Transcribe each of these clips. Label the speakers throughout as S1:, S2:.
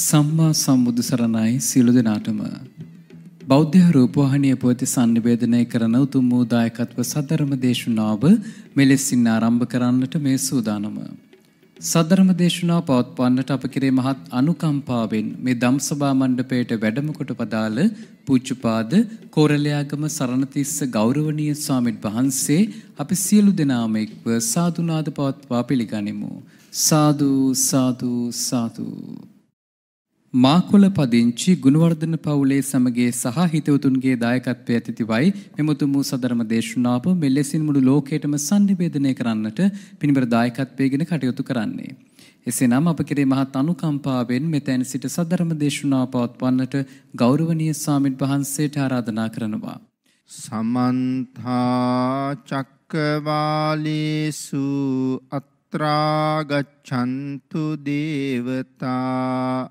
S1: සම්මා සම්බුදු සරණයි සියලු දෙනාටම බෞද්ධ රූපවාහිනිය පොතේ sannivedanaya කරන උතුම් වූ දායකත්ව සතරම දේශනාව මෙලෙසින් ආරම්භ කරන්නට මේ සූදානම. සතරම දේශනාව පවත්වන්නට අප කෙරේ මහත් අනුකම්පාවෙන් මේ ධම්සභා මණ්ඩපයට වැඩම කොට පදාළ පූජ්‍යපාද කොරළයාගම සරණතිස්ස ගෞරවනීය ස්වාමීන් වහන්සේ අපි සියලු දෙනාම එක්ව සාදුනාද පවත්වා පිළිගනිමු. සාදු සාදු සාදු මාකොල පදිංචි ගුණවර්ධන පවුලේ සමගේ සහ හිතවතුන්ගේ දායකත්වය ඇතිතිවයි මෙමුතුම සදරම දේශනාව මෙලෙසින් මුළු ලෝකයටම සංනිවේදනය කරන්නට පිනිබර දායකත්වයගෙන කටයුතු කරන්නේ. එසේනම් අප කෙරේ මහත් අනුකම්පාවෙන් මෙතැන් සිට සදරම දේශනා පවත්වන්නට ගෞරවනීය ස්වාමින් වහන්සේට ආරාධනා කරනවා. සමන්තා චක්කවාලේසු අත්‍රාගච්ඡන්තු දේවතා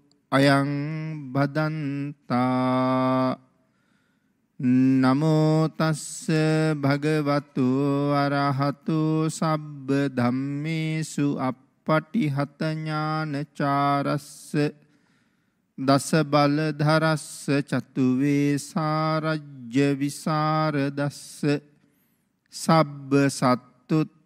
S1: අයං බදන්තා නමෝ තස්ස භගවතු අරහතු සබ්බ ධම්මේසු අප්පටිහත ඥානචාරස්ස දස බල ධරස්ස චතු වේසාරජ්‍ය විසරදස්ස සබ්බ සත්තුත්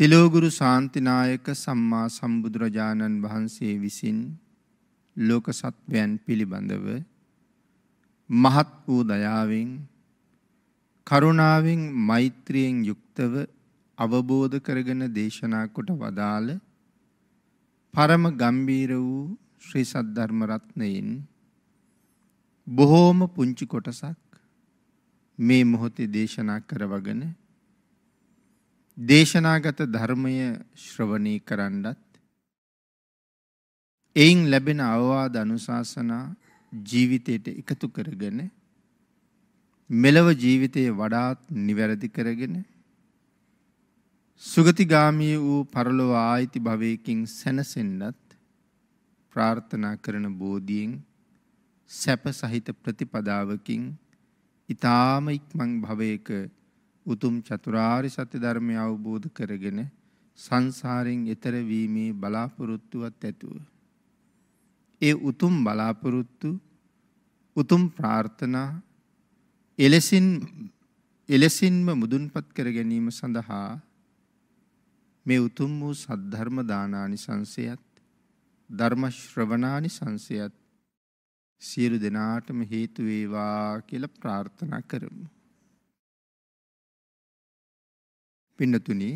S1: තිලෝගුරු ශාන්තිනායක සම්මා සම්බුදුරජාණන් වහන්සේ විසින් ලෝක සත්වයන් පිළිබඳව මහත් වූ දයාවෙන් කරුණාවෙන් මෛත්‍රියෙන් යුක්තව අවබෝධ කරගෙන දේශනා කොට වදාළ පරම ගම්බීර වූ ශ්‍රී සද්ධර්ම රත්නයෙන් බොහෝම පුංචි කොටසක් මේ මොහොතේ දේශනා කරවගෙන දේශනාගත ධර්මය ශ්‍රවණය කරන්නත් එයින් ලැබෙන අවවාද අනුශාසනා ජීවිතයට එකතු කරගෙන මෙලව ජීවිතයේ වඩාත් නිවැරදි කරගෙන සුගතිගාමී වූ පරලොව ආයිති භවයකින් සැනසෙන්නත් ප්‍රාර්ථනා කරන බෝධියෙන් සැප සහිත ප්‍රතිපදාවකින් ඊ타ම ඉක්මන් භවයක උතුම් චතුරාර්ය සත්‍ය ධර්මය අවබෝධ කරගෙන සංසාරයෙන් එතර වීමේ බලාපොරොත්තුවත් ඇතුව. ඒ උතුම් බලාපොරොත්තු උතුම් ප්‍රාර්ථනා එලෙසින් එලෙසින්ම මුදුන්පත් කර ගැනීම සඳහා මේ උතුම් වූ සද්ධර්ම දානානිසංසයත් ධර්ම ශ්‍රවණානිසංසයත් සියලු දෙනාටම හේතු වේවා කියලා ප්‍රාර්ථනා කරමු. පින්නතුනි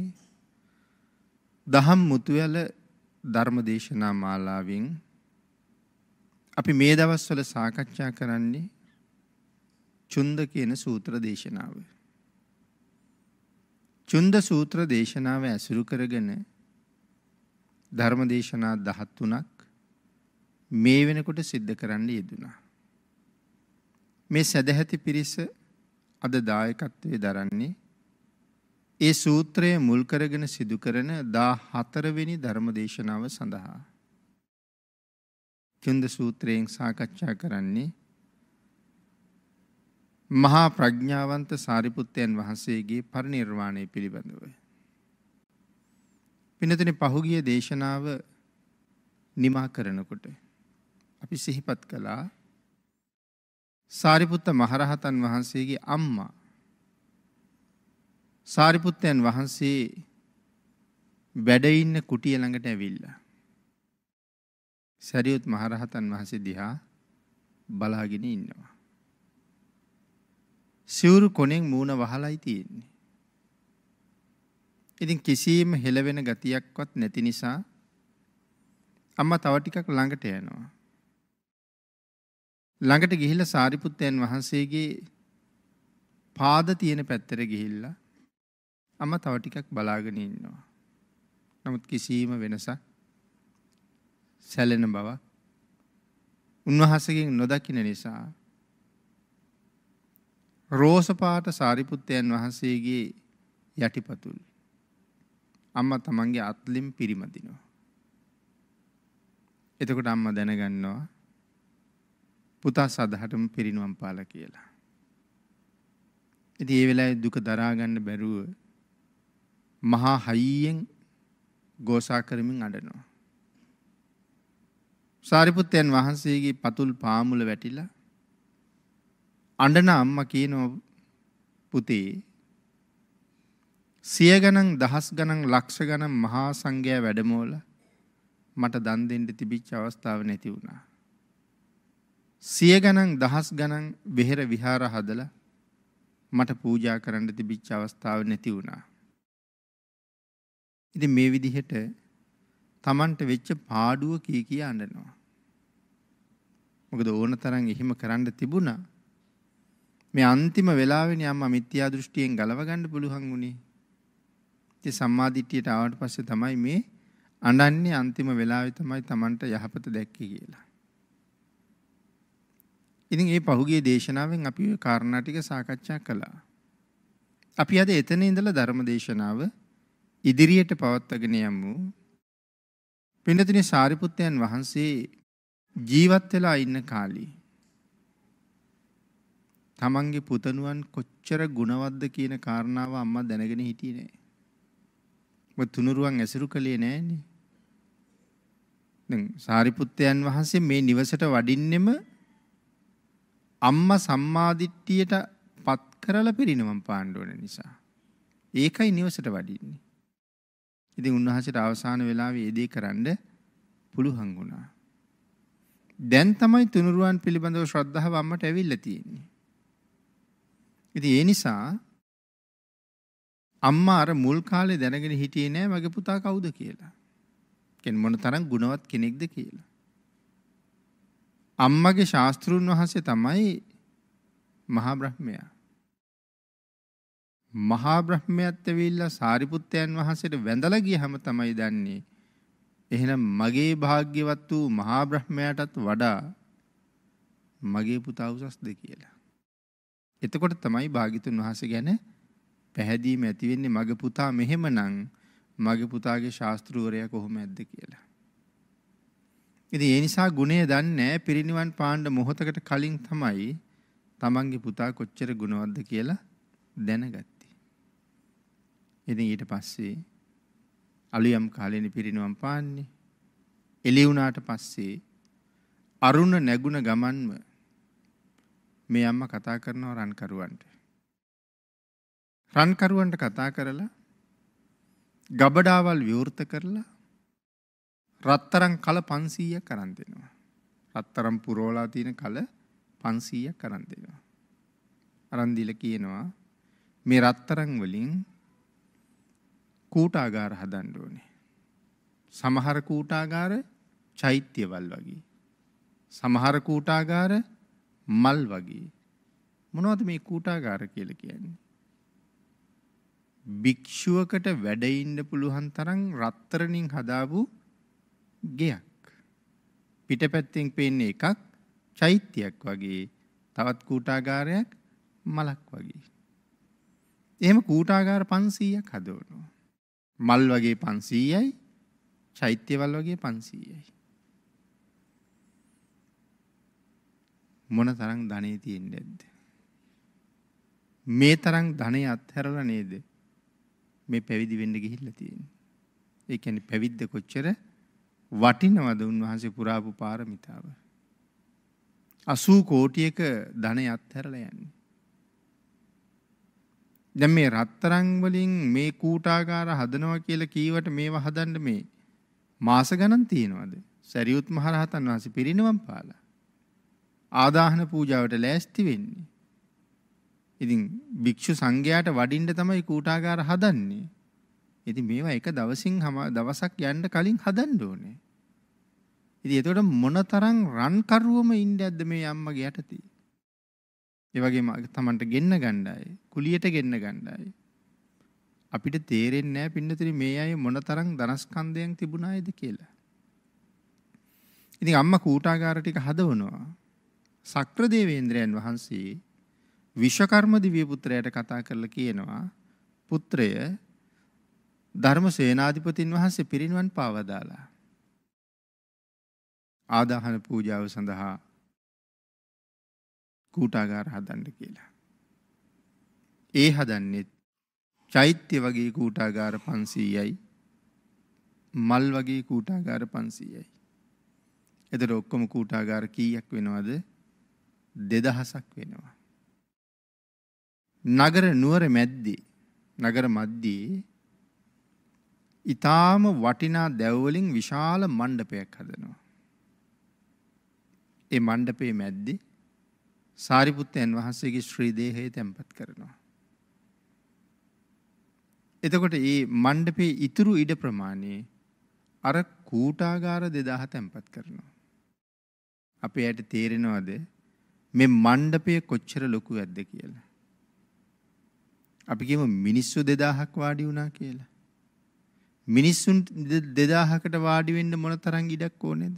S1: දහම් මුතුවැල ධර්මදේශනා මාලාවෙන් අපි මේ දවස්වල සාකච්ඡා කරන්නේ චුන්ද කියන සූත්‍ර දේශනාව. චුන්ද සූත්‍ර දේශනාව ඇසුරු කරගෙන ධර්මදේශනා 13ක් මේ වෙනකොට සිද්ධ කරන්න යෙදුනා. මේ සදැහැති පිරිස අද දායකත්වයේ දරන්නේ ඒ සූත්‍රය මුල් කරගෙන සිදු කරන 14 වෙනි ධර්මදේශනාව සඳහා චුන්ද සූත්‍රයෙන් සාකච්ඡා කරන්නේ මහා ප්‍රඥාවන්ත සාරිපුත්තයන් වහන්සේගේ පරිණිර්වාණය පිළිබඳව. පිනතුනි පහුගිය දේශනාව නිමා කරනකොට අපි සිහිපත් කළා සාරිපුත්ත මහරහතන් වහන්සේගේ අම්මා සාරිපුත්තයන් වහන්සේ වැඩ ඉන්න කුටිය ළඟට ඇවිල්ලා සරියුත් මහරහතන් වහන්සේ දිහා බලාගෙන ඉන්නවා. සිවුරු කොනෙන් මූණ වහලයි තියෙන්නේ. ඉතින් කිසියම් හෙලවෙන ගතියක්වත් නැති නිසා අම්මා තව ටිකක් ළඟට යනවා. ළඟට ගිහිල්ලා සාරිපුත්තයන් වහන්සේගේ පාද තියෙන පැත්තට ගිහිල්ලා අම තව ටිකක් බලාගෙන ඉන්නවා. නමුත් කිසිීම වෙනසක් සැලෙන බව උන්වහසකින් නොදකින නිසා රෝසපාට සාරිපුත්තයන් වහන්සේගේ යටිපතුල් අම්ම තමන්ගේ අත්ලිම් පිරිමදිනවා. එතකොට අම්ම දැනගන්නවා පුතා සදහටම පිරිනුවම් පාල කියලා. ඉති ඒ වෙලා දුක දරාගන්න බැරුව මහා හයියෙන් ගෝසා කරමින් අඩනවා. සාරිපුත්තයන් වහන්සේගේ පතුල් පාමුල වැටිලා අඬන අම්ම කියනෝ පුතේ සිය ගණන් දහස් ගණන් ලක්ෂ ගණන් මහා සංඝයා වැඩමෝල මට දන් දෙන්න තිබිච්ච අවස්ථාව නැති වුණා. සිය ගණන් දහස් ගණන් වෙහෙර විහාර හදලා මට පූජා කරන්න තිබිච්ච අවස්ථාව නැති වුණා. ඉතින් මේ විදිහට Tamanට වෙච්ච පාඩුව කී කිය අඬනවා. මොකද ඕන තරම් එහෙම කරන්න තිබුණා. මේ අන්තිම වෙලාවෙනේ අම්මා මිත්‍යා දෘෂ්ටියෙන් ගලව ගන්න පුළුවන් වුණේ. ඉතින් සම්මාදිටියට ආවට පස්සේ තමයි මේ අඬන්නේ අන්තිම වෙලාවේ තමයි Tamanට යහපත දැක්කේ කියලා. ඉතින් මේ පහුගිය දේශනාවෙන් අපි ওই කාරණා ටික සාකච්ඡා කළා. අපි අද එතන ඉඳලා ධර්ම දේශනාව ඉදිරියට පවත්වාගෙන යමු. පින්නතිනි සාරිපුත්තයන් වහන්සේ ජීවත් වෙලා ඉන්න කාලේ තමන්ගේ පුතණුවන් කොච්චර ගුණවත්ද කියන කාරණාව අම්මා දැනගෙන හිටියේ නෑ. මොකද තුනුරුවන් ඇසුරු කළේ නෑනේ. දැන් සාරිපුත්තයන් වහන්සේ මේ නිවසට වඩින්නෙම අම්මා සම්මාදිට්ඨියට පත් කරලා පිරිනමම් පාන්න නිසා. ඒකයි නිවසට වඩින්නේ. ඉතින් උන්වහන්සේට අවසාන වෙලාවේ ඒ දේ කරන්න පුළුවන් වුණා. දැන් තමයි තුනුරුවන් පිළිබඳව ශ්‍රද්ධාව අම්මට ඇවිල්ලා තියෙන්නේ. ඉතින් ඒ නිසා අම්මා අර මුල් කාලේ දැනගෙන හිටියේ නෑ මගේ පුතා කවුද කියලා. කියන්නේ මොන තරම් ගුණවත් කෙනෙක්ද කියලා. අම්මගේ ශාස්ත්‍රුන් වහන්සේ තමයි මහා බ්‍රහ්මයා. මහා බ්‍රහ්මයාත් ඇවිල්ලා සාරිපුත්තයන් වහන්සේට වැඳලා ගියහම තමයි දන්නේ. එහෙනම් මගේ භාග්‍යවත් වූ මහා බ්‍රහ්මයාටත් වඩා මගේ පුතා උසස්ද කියලා. එතකොට තමයි භාග්‍යතුන් වහන්සේ ගැන පැහැදීම ඇති වෙන්නේ මගේ පුතා මෙහෙමනම් මගේ පුතාගේ ශාස්ත්‍රූවරයා කොහොමද කියලා. ඉතින් ඒ නිසා ගුණය දන්නේ පිරිනිවන් පාණ්ඩ මොහොතකට කලින් තමයි තමන්ගේ පුතා කොච්චර ගුණවත්ද කියලා දැනගත්තේ. ඉතින් ඊට පස්සේ අලුයම් කාලෙනි පිරිනුවම් පාන්නේ. එළි වුණාට පස්සේ අරුණ නැගුණ ගමන්ම මේ අම්මා කතා කරනවා රන්කරුවන්ට. රන්කරුවන්ට කතා කරලා ගබඩාවල් විවෘත කරලා රත්තරන් කල 500ක් අරන් දෙනවා. රත්තරන් පුරවලා තියෙන කල 500ක් අරන් දෙනවා. අරන් දීලා කියනවා මේ රත්තරන් වලින් කූටාගාර හදන්න ඕනේ. සමහර කූටාගාර චෛත්‍යවල් වගේ. සමහර කූටාගාර මල් වගේ. මොනවද මේ කූටාගාර කියලා කියන්නේ? භික්ෂුවකට වැඩ ඉන්න පුළුවන් තරම් රත්තරණින් හදාපු ගෙයක්. පිටපැත්තෙන් පේන්නේ එකක් චෛත්‍යයක් වගේ, තවත් කූටාගාරයක් මලක් වගේ. එහෙම කූටාගාර 500ක් හදවනවා. මල් වගේ 500යි චෛත්‍යවල වගේ 500යි මොන තරම් ධනෙ තියෙන්නේ නැද්ද මේ තරම් ධනෙ අත්හැරලා නේද මේ පැවිදි වෙන්න ගිහිල්ලා තියෙන්නේ ඒ කියන්නේ පැවිද්ද කොච්චර වටිනවද උන්වහන්සේ පුරාපු පාරමිතාව 80 කෝටියක ධනෙ අත්හැරලා යන්නේ දැන් මේ රත්තරන් වලින් මේ කූටාගාර හදනවා කියලා කීවට මේවා හදන්න මේ මාස ගණන් තියනවාද? සරියුත් මහරහතන් වහන්සේ පිරිනවම් පාලා. ආදාහන පූජාවට ලෑස්ති වෙන්නේ. ඉතින් භික්ෂු සංඝයාට වඩින්න තමයි කූටාගාර හදන්නේ. ඉතින් මේවා එක දවසින් දවසක් යන්න කලින් හදන්න ඕනේ. ඉතින් එතකොට මොනතරම් රන් කරුවම ඉන්නේ ඇද්ද මේ අම්මගේ යටතේ? ඒ වගේම තමන්ට ගෙන්න ගණ්ඩායි කුලියට ගෙන්න ගණ්ඩායි අපිට තේරෙන්නේ නැහැ පින්නතරි මේ අය මොනතරම් ධනස්කන්ධයන් තිබුණායද කියලා. ඉතින් අම්මා කූටාගාර ටික හදවනවා. සක්‍ර දේවේන්ද්‍රයන් වහන්සේ විශ්වකර්ම දිව්‍ය පුත්‍රයාට කතා කරලා කියනවා පුත්‍රය ධර්ම සේනාධිපතින් වහන්සේ පිරිනිවන් පාවදාලා ආදාහන පූජාව සඳහා කූටාගාර හදන්න කියලා. ඒ හදන්නෙත් චෛත්‍ය වගේ කූටාගාර 500යි මල් වගේ කූටාගාර 500යි. එතකොට ඔක්කොම කූටාගාර කීයක් වෙනවද? 2000ක් වෙනවා. නගර නුවර මැද්දේ නගර මැද්දේ ඊටාම වටිනා දැව්වලින් විශාල මණ්ඩපයක් හදනවා. ඒ මණ්ඩපේ මැද්දේ සාරිපුත්තයන් වහන්සේගේ ශ්‍රී දේහය තැන්පත් කරනවා. එතකොට ඒ මණ්ඩපේ ඉතුරු ඉඩ ප්‍රමාණය අර කූටාගාර 2000 තැන්පත් කරනවා. අපේ ඇයට තේරෙනවද මේ මණ්ඩපය කොච්චර ලොකු ඇද්ද කියලා. අපි කියමු මිනිස්සු 2000ක් වාඩි වුණා කියලා. මිනිස්සුන් 2000කට වාඩි වෙන්න මොන තරම් ඉඩක් ඕනේද?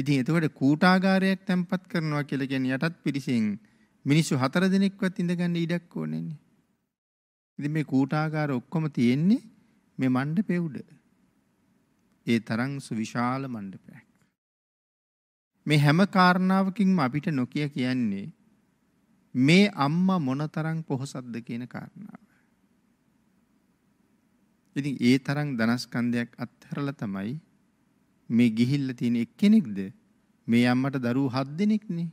S1: ඉතින් එතකොට කූටාගාරයක් තැන්පත් කරනවා කියලා කියන්නේ යටත් පිරිසෙන් මිනිස්සු හතර දෙනෙක්වත් ඉඳගන්න ඉඩක් ඕනේනේ. ඉතින් මේ කූටාගාර ඔක්කොම තියෙන්නේ මේ මණ්ඩපේ උඩ. ඒ තරම් සුවිශාල මණ්ඩපයක්. මේ හැම කාරණාවකින්ම අපිට නොකිය කියන්නේ මේ අම්මා මොනතරම් පොහොසත්ද කියන කාරණාව. ඉතින් ඒ තරම් ධනස්කන්ධයක් අත්හැරලා තමයි මේ ගිහිල්ලා තියෙන එක්කෙනෙක්ද මේ අම්මට දරුවෝ හත් දෙනෙක්නේ.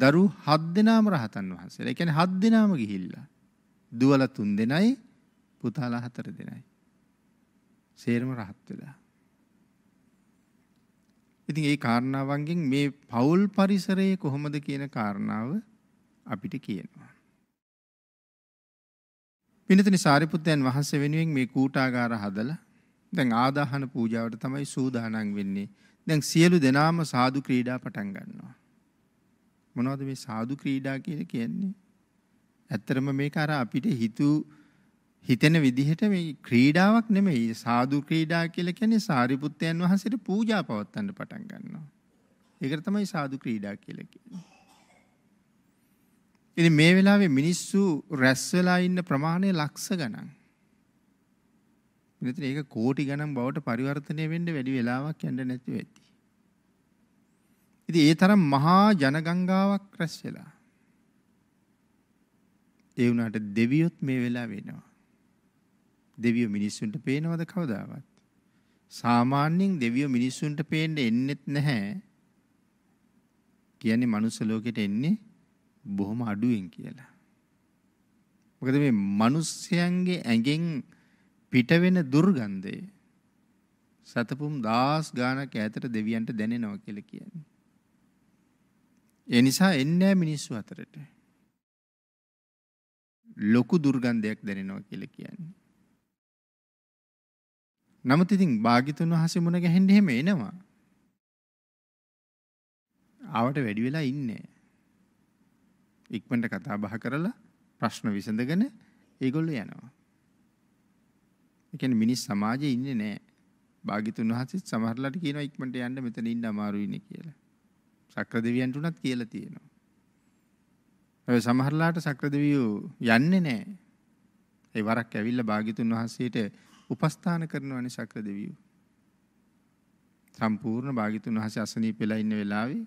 S1: දරුවෝ හත් දෙනාම රහතන් වහන්සේලා. ඒ කියන්නේ හත් දෙනාම ගිහිල්ලා. දුවලා තුන් දෙනයි, පුතාලා හතර දෙනයි. සේරම රහත් වෙලා. ඉතින් ඒ කාරණාවන්ගෙන් මේ පෞල් පරිසරයේ කොහොමද කියන කාරණාව අපිට කියනවා. පිනතනි සාරිපුත්තයන් වහන්සේ වෙනුවෙන් මේ කූටාගාර හදලා දැන් ආදාහන පූජාවට තමයි සූදානම් වෙන්නේ. දැන් සියලු දෙනාම සාදු ක්‍රීඩා පටන් ගන්නවා. මොනවද මේ සාදු ක්‍රීඩා කියලා කියන්නේ? ඇත්තරම මේක අර අපිට හිතු හිතෙන විදිහට මේ ක්‍රීඩාවක් නෙමෙයි. සාදු ක්‍රීඩා කියලා කියන්නේ සාරිපුත්තයන් වහන්සේට පූජා පවත්වන්න පටන් ගන්නවා. ඒකට තමයි සාදු ක්‍රීඩා කියලා කියන්නේ. ඉතින් මේ වෙලාවේ මිනිස්සු රැස් වෙලා ඉන්න ප්‍රමාණය ලක්ෂ ගණන්. මෙතන ඒක කෝටි ගණන් බවට පරිවර්තනය වෙන්න වැඩි වෙලාවක් යන්න නැති වෙති. ඉතින් ඒ තරම් මහා ජනගංගාවක් රැස් වෙලා. ඒ වුණාට දෙවියොත් මේ වෙලාවේ වෙනවා. දෙවියෝ මිනිස්සුන්ට පේනවද කවදාවත්? සාමාන්‍යයෙන් දෙවියෝ මිනිස්සුන්ට පේන්න එන්නෙත් නැහැ. කියන්නේ මනුස්ස ලෝකෙට එන්නේ බොහොම අඩුවෙන් කියලා. මොකද මේ මිනිස්යන්ගේ ඇඟෙන් පිටවෙන දුර්ගන්ධය සතපුම් දාස් ගානක් ඈතට දෙවියන්ට දැනෙනවා කියලා කියන්නේ. ඒ නිසා එන්නේ මිනිස්සු අතරට. ලොකු දුර්ගන්ධයක් දැනෙනවා කියලා කියන්නේ. නමුත් ඉතින් භාග්‍යතුන් වහන්සේ මුණ ගැහෙන්න එහෙම එනවා. ආවට වැඩි වෙලා ඉන්නේ ඉක්මනට කතා බහ කරලා ප්‍රශ්න විසඳගෙන ඒගොල්ලෝ යනවා. ඒ කියන්නේ මිනිස් සමාජයේ ඉන්නේ නැහැ. භාග්‍යතුන් වහන්සේ සමහරලාට කියනවා ඉක්මනට යන්න මෙතන ඉන්න අමාරුයි නේ කියලා. සක්‍රදෙවියන්ට උනත් කියලා තියෙනවා. ඒ සමහරලාට සක්‍රදෙවියෝ යන්නේ නැහැ. ඒ වරක් ඇවිල්ලා භාග්‍යතුන් වහන්සේට උපස්ථාන කරනවනේ සක්‍රදෙවියෝ. සම්පූර්ණ භාග්‍යතුන් වහන්සේ අසනීපෙලා ඉන්න වෙලාවේ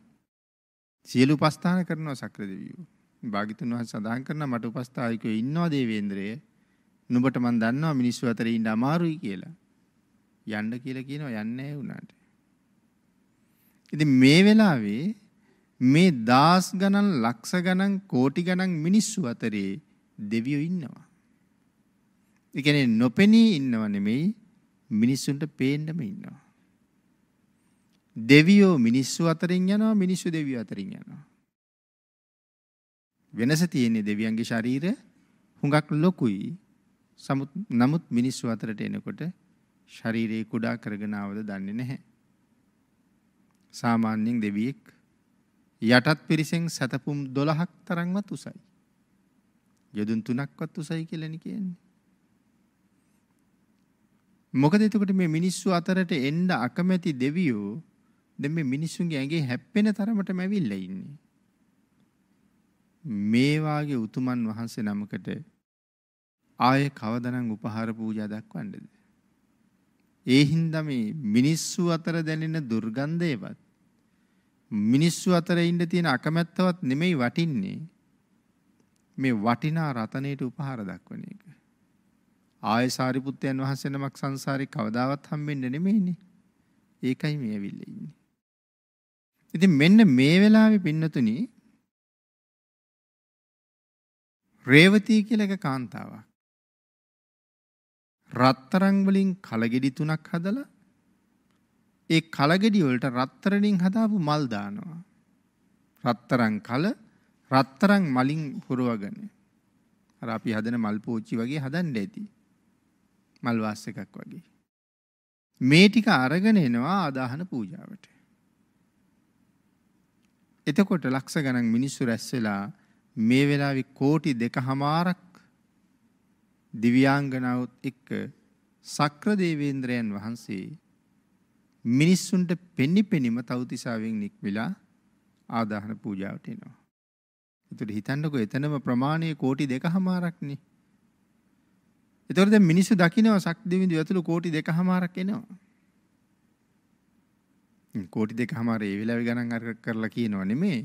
S1: සියලු උපස්ථාන කරනවා සක්‍රදෙවියෝ. භාග්‍යතුන් වහන්සේ සඳහන් කරනවා මට උපස්ථායකයෝ ඉන්නවා දේවේන්ද්‍රයේ නුඹට මන් දන්නවා මිනිස්සු අතර ඉන්න අමාරුයි කියලා. යන්න කියලා කියනවා යන්නේ නැහැ උනාට. ඉතින් මේ වෙලාවේ මේ දාස් ගණන් ලක්ෂ ගණන් කෝටි ගණන් මිනිස්සු අතරේ දෙවියෝ ඉන්නවා. ඒ කියන්නේ නොපෙනී ඉන්නව නෙමෙයි මිනිස්සුන්ට පේන්නම ඉන්නවා. දෙවියෝ මිනිස්සු අතරින් යනවා මිනිස්සු දෙවියෝ අතරින් යනවා. වෙනස තියෙන්නේ දෙවියන්ගේ ශරීර හුඟක් ලොකුයි සමුත් නමුත් මිනිස්සු අතරට එනකොට ශරීරයේ කුඩා කරගෙන ආවද දන්නේ නැහැ. සාමාන්‍යයෙන් දෙවියෙක් යටත් පිරිසෙන් සැතපුම් 12ක් තරම්වත් උසයි. යදුන් 3ක්වත් උසයි කියලානේ කියන්නේ. මොකද එතකොට මේ මිනිස්සු අතරට එන්න අකමැති දෙවියෝ දැන් මේ මිනිස්සුන්ගේ ඇඟේ හැප්පෙන තරමටම ඇවිල්ලා ඉන්නේ. මේ වාගේ උතුමන් වහන්සේ නමකට ආයේ කවදානම් උපහාර පූජා දක්වන්නේද? ඒ හින්දා මේ මිනිස්සු අතර දැනෙන දුර්ගන්ධයවත් මිනිස්සු අතර ඉන්න තියෙන අකමැත්තවත් නෙමෙයි වටින්නේ. මේ වටිනා රතනයට උපහාර දක්වන එක. ආය සාරිපුත්තයන් වහන්සේ නමක් සංසාරේ කවදාවත් හම්බෙන්නේ නෙමෙයිනේ. ඒකයි මේ ඇවිල්ලා ඉන්නේ. ඉතින් මෙන්න මේ වෙලාවේ පින්නතුණි රේවතී කියලා එක කාන්තාවක්. රත්තරන් වලින් කලගෙඩි තුනක් හදලා ඒ කලගෙඩි වලට රත්තරණින් හදාපු මල් දානවා. රත්තරන් කල රත්තරන් මලින් පුරවගෙන. අර අපි හදන මල් පෝච්චි වගේ හදන්න ඇති. මල් වාස් එකක් වගේ. මේ ටික අරගෙන එනවා ආදාහන පූජාවට. එතකොට ලක්ෂ ගණන් මිනිස්සු රැස් වෙලා මේ වෙලාවේ කෝටි දෙකහමාරක් දිව්‍යාංගනාවත් එක්ක සක්‍ර දේවේන්ද්‍රයන් වහන්සේ මිනිස්සුන්ට පෙනි පෙනිම තවතිසාවෙන් නික්විලා ආදාහන පූජාවට එනවා. එතකොට හිතන්නකෝ එතනම ප්‍රමාණය කෝටි දෙකහමාරක්නේ. එතකොට දැන් මිනිස්සු දකිනවා සක්දෙවිඳු ඇතුළු කෝටි දෙකහමාරක් එනවා. කෝටි දෙකහමාර ඒ වෙලාවේ ගණන් අර කරලා කියනවා නෙමේ.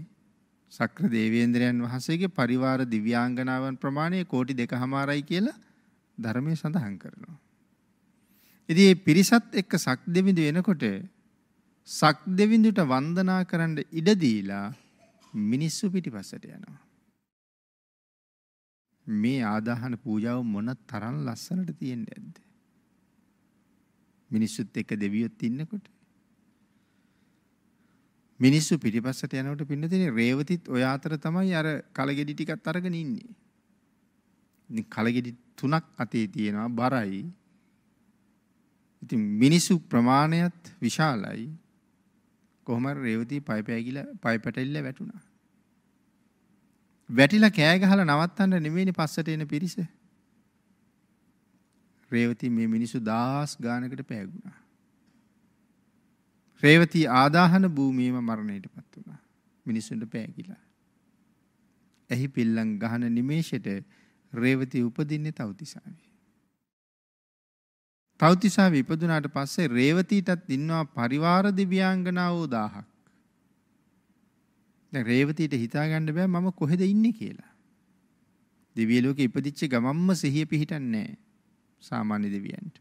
S1: සක්‍ර දේවේන්ද්‍රයන් වහන්සේගේ පරිවාර දිව්‍යාංගනාවන් ප්‍රමාණය කෝටි දෙකහමාරයි කියලා ධර්මය සඳහන් කරනවා. ඉතින් මේ පිරිසත් එක්ක සක් දෙවිඳු එනකොට සක් දෙවිඳුට වන්දනා කරන්න ඉඩ දීලා මිනිස්සු පිටිපස්සට යනවා. මේ ආදාහන පූජාව මොන තරම් ලස්සනට තියෙන්නේ ඇද්ද? මිනිස්සුත් එක්ක දෙවියොත් ඉන්නකොට මිනිස්සු පිටිපස්සට යනකොට පින්න දෙනේ රේවතිත් ඔය අතර තමයි අර කලගෙඩි ටිකත් අරගෙන ඉන්නේ. කලගෙඩි තුනක් අතේ තියෙනවා බරයි. ඉතින් මිනිසු ප්‍රමාණයත් විශාලයි. කොහොම හරි රේවතී පය පැගිලා පය පැටලිලා වැටුණා. වැටිලා කෑ ගහලා නවත්තන්න නෙමෙයිනේ පස්සට එන පිරිස. රේවතී මේ මිනිසු දාස් ගානකට පෑගුණා. රේවතී ආදාහන භූමියේම මරණයටපත් වුණා. මිනිසුන්ට පෑගිලා. එහි පිල්ලම් ගහන නිමේෂෙට රේවතී උපදින්නේ තවතිසාවේ. තවතිසාවේ ඉපදුනාට පස්සේ රේවතීටත් ඉන්නවා පරිවාර දිව්‍යාංගනාවෝ දාහක්. දැන් රේවතීට හිතාගන්න බෑ මම කොහෙද ඉන්නේ කියලා. දිව්‍ය ලෝකෙ ඉපදිච්ච ගමම්ම සිහිය පිහිටන්නේ සාමාන්‍ය දෙවියන්ට.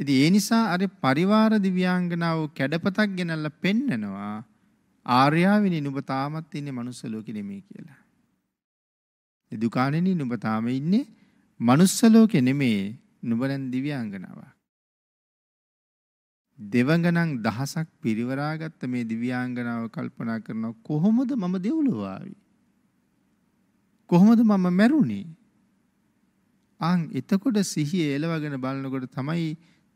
S1: ඉතින් ඒ නිසා අර පරිවාර දිව්‍යාංගනාව කැඩපතක් ගෙනල්ලා පෙන්නනවා ආර්යාවිනි නුඹ තාමත් ඉන්නේ මනුස්ස ලෝකෙ නෙමෙයි කියලා. දුකාණෙනි නුඹ තාම ඉන්නේ manuss ලෝකෙ නෙමේ නුඹ දැන් දිව්‍යාංගනාවක්. දෙවඟනම් දහසක් පිරිවරාගත්ත මේ දිව්‍යාංගනාව කල්පනා කරනවා කොහොමද මම දෙව්ලොව ආවේ? කොහොමද මම මැරුණේ? අන් එතකොට සිහිය එලවගෙන බලනකොට තමයි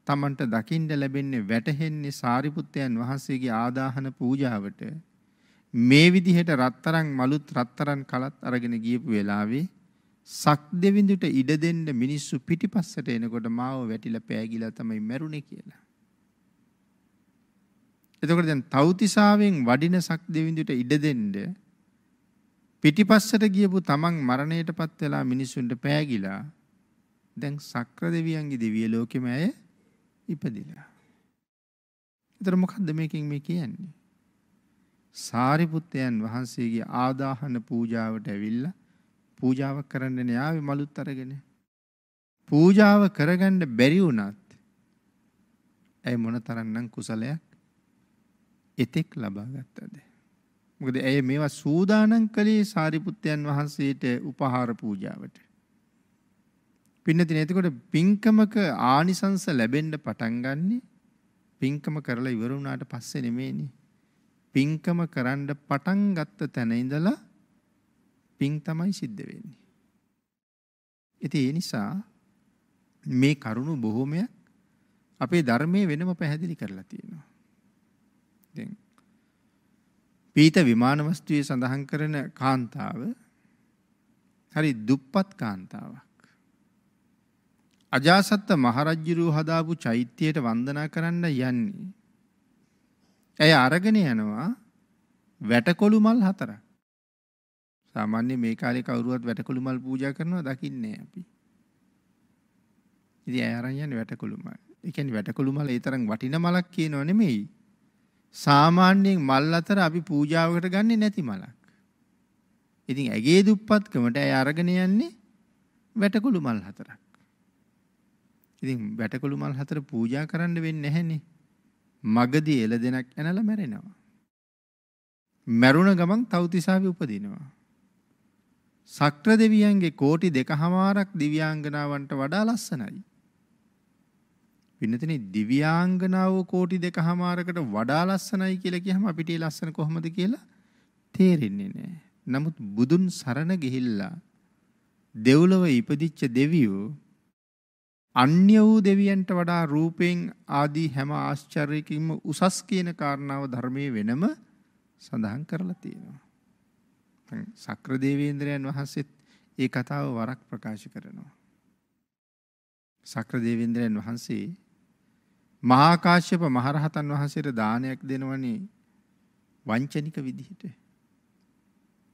S1: තමන්ට දකින්න ලැබෙන්නේ වැටහෙන්නේ සාරිපුත්තයන් වහන්සේගේ ආදාහන පූජාවට මේ විදිහට රත්තරන් මලුත් රත්තරන් කලත් අරගෙන ගියපු වෙලාවේ සක් දෙවිඳුට ඉඩ දෙන්න මිනිස්සු පිටිපස්සට එනකොට මාව වැටිලා පෑගිලා තමයි මැරුණේ කියලා. එතකොට දැන් තව්තිසාවෙන් වඩින සක් දෙවිඳුට ඉඩ දෙන්න පිටිපස්සට ගියපු තමන් මරණයටපත් වෙලා මිනිසුන්ට පෑගිලා දැන් සක්‍ර දෙවියන්ගේ දිව්‍ය ලෝකෙම ඇය ඉපදිලා. ඒතර මොකද්ද මේකෙන් මේ කියන්නේ? සාරිපුත්තයන් වහන්සේගේ ආදාහන පූජාවට ඇවිල්ලා පූජාවක් කරන්න න්යාවේ මලුත් අරගෙන. පූජාව කරගන්න බැරි වුණත් ඇයි මොන තරන්නම් කුසලයක් එතෙක් ලබාගත්තද. මොකද ඇය මේවා සූදානම් කළේ සාරිපුත්තයන් වහන්සේට උපහාර පූජාවට. පින්නති නේතකොට පින්කමක ආනිසංස ලැබෙන්න පටන් ගන්නේ පින්කම කරලා ඉවර වුණාට පස්සේ නෙමෙයිනේ. පින්කම කරන්න පටන් ගත්ත තැන ඉඳලා පින් තමයි සිද්ධ වෙන්නේ. ඉතින් ඒ නිසා මේ කරුණු බොහෝමයක් අපේ ධර්මයේ වෙනම පැහැදිලි කරලා තියෙනවා. දැන් පීත විමාන වස්තුවේ සඳහන් කරන කාන්තාව හරි දුප්පත් කාන්තාවක්. අජාසත්ත මහරජුරු හදාපු චෛත්‍යයට වන්දනා කරන්න යන්නේ ඇය අරගෙන යනවා වැටකොළු මල් හතරක්. සාමාන්‍ය මේ කාලේ කවුරුවත් වැටකොළු මල් පූජා කරනවා දකින්නේ අපි. ඉතින් ඇය අරන් යන්නේ වැටකොළු මල්. ඒ කියන්නේ වැටකොළු මල ඒ තරම් වටින මලක් කියනෝ නෙමෙයි. සාමාන්‍යයෙන් මල් අතර අපි පූජාවකට ගන්නෙ නැති මලක්. ඉතින් ඇගේ දුප්පත්කමට ඇය අරගෙන යන්නේ වැටකොළු මල් හතරක්. ඉතින් වැටකොළු මල් හතර පූජා කරන්න වෙන්නේ නැහනේ. මගදී එළ දෙනක් ඇනලා මැරෙනවා. මැරුණ ගමන් තවතිසාවි උපදිනවා. සක්‍ර දෙවියන්ගේ කෝටි දෙකහමාරක් දිව්‍යාංගනාවන්ට වඩා ලස්සනයි. පින්නතන දිව්‍යාංගනාව කෝටි දෙකහමාරකට වඩා ලස්සනයි කියලා කියහම අපිට ලස්සන කොහොමද කියලා තේරෙන්නේ නෑ. නමුත් බුදුන් සරණ ගිහිල්ලා දෙව්ලොව ඉපදිච්ච දෙවියෝ අන්‍ය වූ දෙවියන්ට වඩා රූපයෙන් ආදී හැම ආශ්චර්යකින්ම උසස් කියන කාරණාව ධර්මයේ වෙනම සඳහන් කරලා තියෙනවා. සක්‍ර දේවේන්ද්‍රයන් වහන්සේත් ඒ කතාව වරක් ප්‍රකාශ කරනවා. සක්‍ර දේවේන්ද්‍රයන් වහන්සේ මහා කාශ්‍යප මහරහතන් වහන්සේට දානයක් දෙනවනේ වංචනික විදිහට.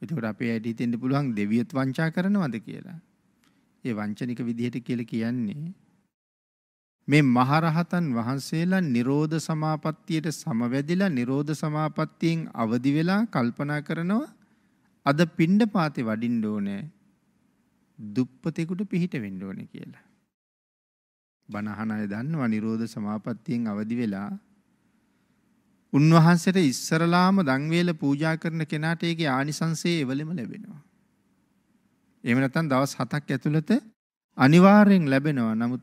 S1: එතකොට අපේ ඇයිට හිතෙන්න පුළුවන් දෙවියොත් වංචා කරනවද කියලා. ඒ වංචනික විදිහට කියලා කියන්නේ මේ මහරහතන් වහන්සේලා Nirodha Samapattiyට සමවැදිලා Nirodha Samapattiyෙන් අවදි වෙලා කල්පනා කරනවා අද පිණ්ඩපාතේ වඩින්න ඕනේ දුප්පතෙකුට පිහිට වෙන්න ඕනේ කියලා. බණහන අය දන්නවා Nirodha Samapattiyෙන් අවදි වෙලා උන්වහන්සේට ඉස්සරලාම දන්වේල පූජා කරන කෙනාට ඒකේ ආනිසංසය එවලෙම ලැබෙනවා. එහෙම නැත්නම් දවස් 7ක් ඇතුළත අනිවාර්යෙන් ලැබෙනවා. නමුත්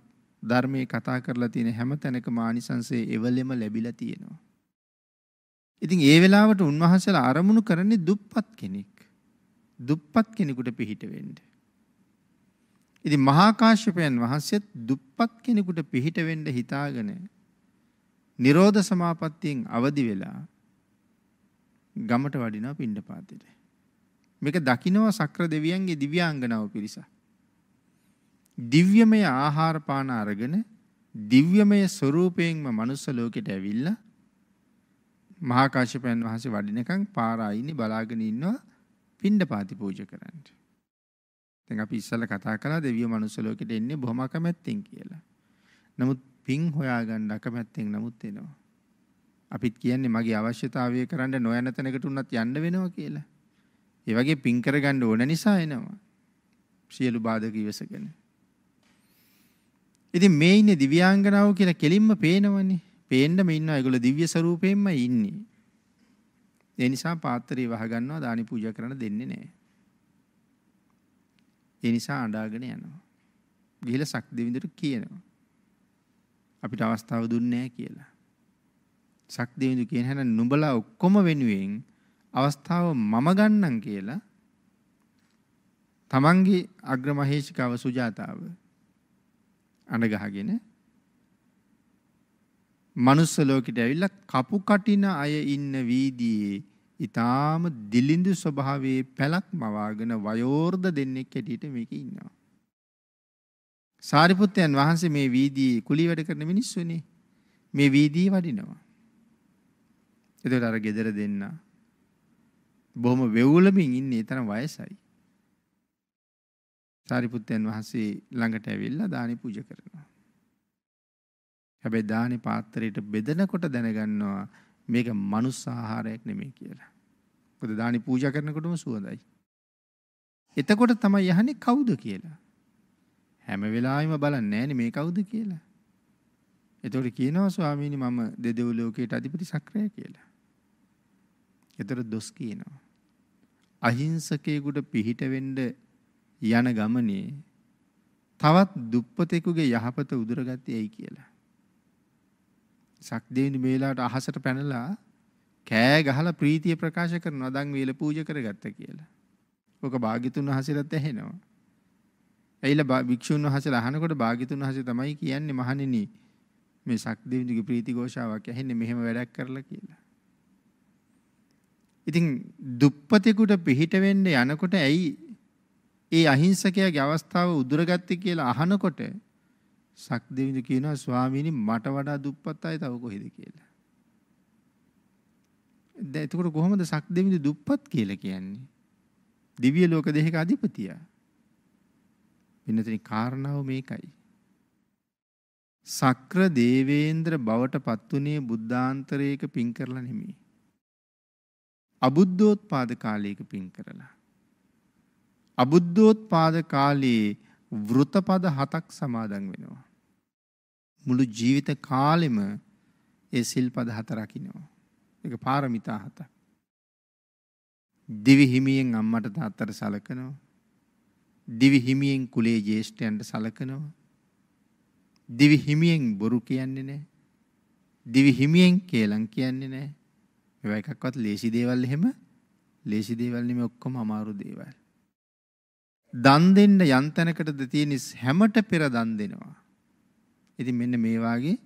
S1: ධර්මයේ කතා කරලා තියෙන හැම තැනකම ආනිසංසයේ එවලෙම ලැබිලා තියෙනවා. ඉතින් ඒ වෙලාවට උන්වහන්සේලා අරමුණු කරන්නේ දුප්පත් කෙනෙක්. දුප්පත් කෙනෙකුට පිහිට වෙන්න. ඉතින් මහා කාශ්‍යපයන් වහන්සේත් දුප්පත් කෙනෙකුට පිහිට වෙන්න හිතාගෙන නිරෝධ සමාපත්තියෙන් අවදි වෙලා ගමට වඩිනවා පිණ්ඩපාතෙට. මේක දකින්නවා සක්‍ර දෙවියන්ගේ දිව්‍යාංගනාව පිරිසක්. දිව්‍යමය ආහාර පාන අරගෙන දිව්‍යමය ස්වરૂපයෙන්ම මනුස්ස ලෝකෙට ඇවිල්ලා මහා කාශ්‍යපයන් වහන්සේ වඩිනකන් පාරායිනේ බලාගෙන ඉන්නවා පිණ්ඩපාති පූජා කරන්න. දැන් අපි ඉස්සෙල්ලා කතා කළා දෙවියෝ මනුස්ස ලෝකෙට එන්නේ බොහොම අකමැත්තෙන් කියලා. නමුත් පිං හොයාගන්න අකමැත්තෙන් නමුත් එනවා. අපිත් කියන්නේ මගේ අවශ්‍යතාවය කරන්න නොයන තැනකට උනත් යන්න වෙනවා කියලා. ඒ වගේ පිං කරගන්න ඕන නිසා එනවා. සියලු බාධක ඉවසගෙන. ඉතින් මේ ඉන්නේ දිව්‍යාංගනාව කියලා කෙලින්ම පේනවනේ. පේන්නම ඉන්නවා. ඒගොල්ලෝ දිව්‍ය ස්වරූපයෙන්ම ඉන්නේ. ඒ නිසා පාත්‍රය වහගන්නවා දානි පූජා කරන්න දෙන්නේ නැහැ. ඒ නිසා අඬාගෙන යනවා. ගිහිලා සක් දෙවිඳුට කියනවා. අපිට අවස්ථාව දුන්නේ කියලා. සක් දෙවිඳු කියන හැන නුඹලා ඔක්කොම වෙනුවෙන් අවස්ථාව මම ගන්නම් කියලා තමන්ගේ අග්‍රමහේෂිකාව සුජාතාව අඬ ගහගෙන මනුස්ස ලෝකෙට ඇවිල්ලා කපු කටින අය ඉන්න වීදියේ ඊටාම දිලිඳු ස්වභාවයේ පැලක් මවාගෙන වයෝර්ධ දෙන්නෙක් හැටියට මේකේ ඉන්නවා. සාරිපුත්තයන් වහන්සේ මේ වීදියේ කුලී වැඩ කරන මිනිස්සුනේ. මේ වීදියේ වඩිනවා. එතකොට අර ගෙදර දෙන්න බොහොම වෙවුලමින් ඉන්නේ තරම් වයසයි. සාරිපුත්තයන් වහන්සේ ළඟට ඇවිල්ලා දානි පූජ කරනවා. හැබැයි දානි පාත්‍රයට බෙදනකොට දැනගන්නවා මේක මනුස්ස ආහාරයක් නෙමෙයි කියලා. මොකද දානි පූජා කරනකොටම සුවඳයි. එතකොට තමයි යහනේ කවුද කියලා. හැම වෙලාවෙම බලන්නේ නෑනේ මේ කවුද කියලා. එතකොට කියනවා ස්වාමීනි මම දෙදෙව් ලෝකයට අධිපති සක්‍රය කියලා. එතකොට දොස් කියනවා. අහිංසකයෙකුට පිහිට වෙන්න යන ගමනේ තවත් දුප්පතෙකුගේ යහපත උදුරගත්තේ ඇයි කියලා. සක්දේවිනි මේ වෙලාවට අහසට පැනලා කෑ ගහලා ප්‍රීතිය ප්‍රකාශ කරනවා දන් වේල පූජා කරගත්ත කියලා. ඔක භාග්‍යතුන් වහන්සේලාත් ඇහෙනවා. ඇයිලා භික්ෂුන් වහන්සේලා අහනකොට භාග්‍යතුන් වහන්සේ තමයි කියන්නේ මහණෙනි මේ සක්දේවිඳුගේ ප්‍රීති ഘോഷාවක් ඇහෙන්නේ මෙහෙම වැඩක් කරලා කියලා. ඉතින් දුප්පතෙකුට පිහිට වෙන්න යනකොට ඇයි ඒ අහිංසකයාගේ අවස්ථාව උදුරගත්තේ කියලා අහනකොට සක්දෙවිඳු කියනවා ස්වාමීනි මට වඩා දුප්පත් අය තව කොහෙද කියලා. දැන් එතකොට කොහොමද සක්දෙවිඳු දුප්පත් කියලා කියන්නේ? දිව්‍ය ලෝක දෙහික අධිපතියා. වෙනතනි කාරණාව මේකයි. සක්‍ර දේවේන්ද්‍ර බවට පත්වනේ බුද්ධාන්තරයක පින් කරලා නෙමෙයි. අබුද්ධෝත්පාද කාලයක පින් කරලා. අබුද්ධෝත්පාද කාලයේ වෘතපද හතක් සමාදන් වෙනවා. මුළු ජීවිත කාලෙම ඒ සිල්පද හත රකින්නවා. ඒක පාරමිතා හතක්. දිවි හිමියෙන් අම්මට තාත්තට සලකනවා. දිවි හිමියෙන් කුලේ ජේෂ්ඨයන්ට සලකනවා. දිවි හිමියෙන් බොරු කියන්නේ නැහැ. දිවි හිමියෙන් කේලම් කියන්නේ නැහැ. ඒවා එකක්වත් ලේසි දේවල් එහෙම ලේසි දේවල් නෙමෙයි ඔක්කොම අමාරු දේවල්. දන් දෙන්න යන් තැනකටද තියෙනිස් හැමට පෙර දන් දෙනවා. ඉතින් මෙන්න මේ වාගේ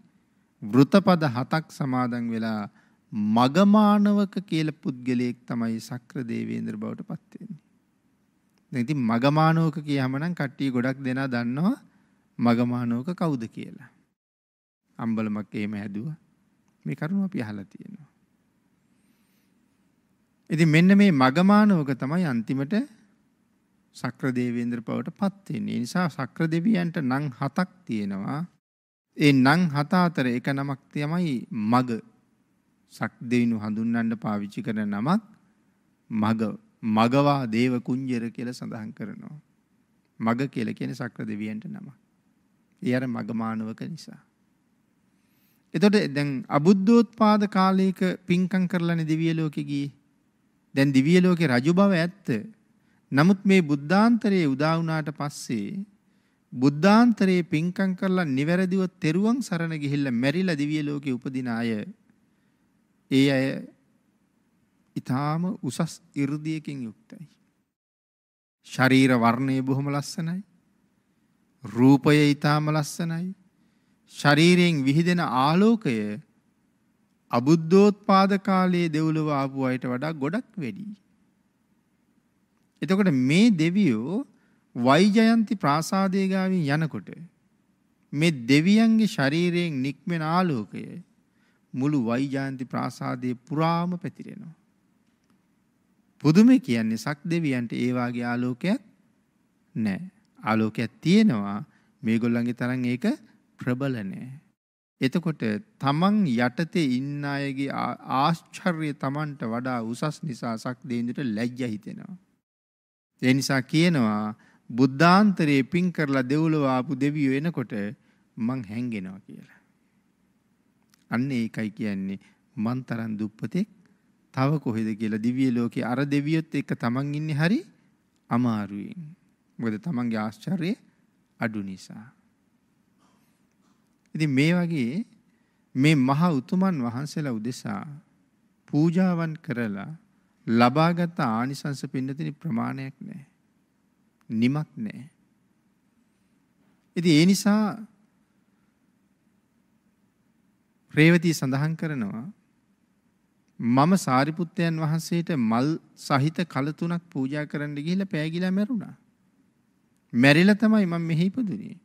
S1: වෘතපද හතක් සමාදන් වෙලා මගමානවක කියලා පුද්ගලයෙක් තමයි සක්‍ර දේවේන්ද්‍ර බවට පත් වෙන්නේ. දැන් ඉතින් මගමානවක කියහම නම් කට්ටිය ගොඩක් දෙනා දන්නවා මගමානවක කවුද කියලා. අම්බලමක් එහෙම හැදුවා. මේ කරුණ අපි අහලා තියෙනවා. ඉතින් මෙන්න මේ මගමානවක තමයි අන්තිමට සක්‍ර දේවේන්ද්‍ර බවට පත් වෙන්නේ. ඒ නිසා සක්‍ර දෙවියන්ට නම් හතක් තියෙනවා. ඒ නම් හත අතර එක නමක් තමයි මග. සක් දෙවිනු හඳුන්වන්න පාවිච්චි කරන නමක් මග. මගවා දේව කුංජර කියලා සඳහන් කරනවා. මග කියලා කියන්නේ සක්‍ර දෙවියන්ට නමක්. ඒ අර මගමානවක නිසා. එතකොට දැන් අබුද්ධෝත්පාද කාලයක පින්කම් කරලානේ දිව්‍ය ලෝකෙ ගියේ. දැන් දිව්‍ය ලෝකේ රජු බව ඇත්ත. නමුත් මේ බුද්ධාන්තරයේ උදා වුණාට පස්සේ බුද්ධාන්තරයේ පින්කම් කරලා නිවැරදිව තෙරුවන් සරණ ගිහිල්ලා මැරිලා දිව්‍ය ලෝකේ උපදින අය ඒ අය ඊටාම උසස් 이르දියකින් යුක්තයි. ශරීර වර්ණය බොහොම ලස්සනයි. රූපය ඊටාම ලස්සනයි. ශරීරයෙන් විහිදෙන ආලෝකය අබුද්ධෝත්පාද කාලයේ දෙව්ලොව ආපු අයට වඩා ගොඩක් වැඩියි. එතකොට මේ දෙවියෝ වෛජයන්ති ප්‍රාසාදය ගාවින් යනකොට මේ දෙවියන්ගේ ශරීරයෙන් නික්මෙන ආලෝකය මුළු වෛජයන්ති ප්‍රාසාදයේ පුරාම පැතිරෙනවා. පුදුම කියන්නේ සක් දෙවියන්ට ඒ වාගේ ආලෝකයක් නැහැ. ආලෝකයක් තියෙනවා මේගොල්ලන්ගේ තරම් ඒක ප්‍රබල නැහැ. එතකොට තමන් යටතේ ඉන්න අයගේ ආශ්චර්ය තමන්ට වඩා උසස් නිසා සක් දෙවියන්ට ලැජ්ජා හිතෙනවා. ඒ නිසා කියනවා බුද්ධාන්තරයේ පින් කරලා දෙව්ලොව ආපු දෙවියෝ එනකොට මං හැංගෙනවා කියලා. අන්න ඒකයි කියන්නේ මන් තරම් දුප්පතෙක් තව කොහෙද කියලා දිව්‍ය ලෝකේ අර දෙවියොත් එක්ක තමන් ඉන්නේ හරි අමාරුවෙන්. මොකද තමන්ගේ ආශ්චර්යය අඩු නිසා. ඉතින් මේ වගේ මේ මහා උතුමන් වහන්සේලා උදෙසා පූජාවන් කරලා ලබාගත් ආනිසංස පින්නතින ප්‍රමාණයක් නෑ. නිමක් නෑ. ඉති ඒ නිසා ප්‍රේවතිී සඳහන් කරනවා මම සාරිපුත්තයන් වහන්සේට මල් සහිත කලතුනක් පූජා කරන්න ගිහිල පෑගිලා මැරුණා. මැරිල තමයි මම මෙහි ඉපදුනේ.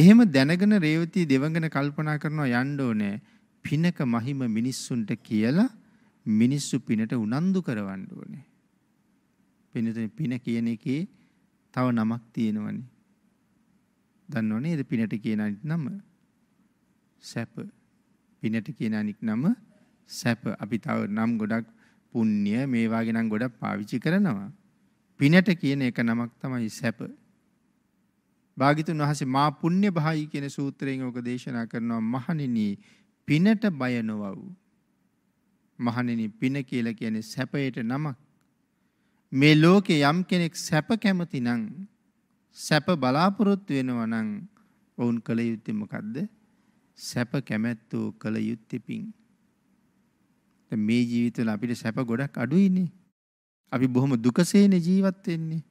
S1: එහෙම දැනගෙන රේවතී දෙවඟන කල්පනා කරනවා යන්න ඕනේ පිනක මහිම මිනිස්සුන්ට කියලා මිනිස්සු පිනට උනන්දු කරවන්න ඕනේ. පිනතේ පින කියන එකේ තව නමක් තියෙනවනේ. දන්නව නේද පිනට කියන අනිත් නම? සැප. පිනට කියන අනිත් නම සැප. අපි තව නම් ගොඩක් පුණ්‍ය මේ වගේ නම් ගොඩක් පාවිච්චි කරනවා. පිනට කියන එක නමක් තමයි සැප. භාගිතුන් වහන්සේ මා පුණ්‍ය භායි කියන සූත්‍රයෙන් ඕක දේශනා කරනවා මහණෙනි පිනට බය නොවවූ මහණෙනි පින කියලා කියන්නේ සැපයට නමක්. මේ ලෝකේ යම් කෙනෙක් සැප කැමති නම් සැප බලාපොරොත්තු වෙනවා නම් ඔවුන් කළ යුත්තේ මොකද්ද? සැප කැමැත්තෝ කළ යුත්තේ පිං. මේ ජීවිතවල අපිට සැප ගොඩක් අඩුයිනේ. අපි බොහොම දුකසේනේ ජීවත් වෙන්නේ.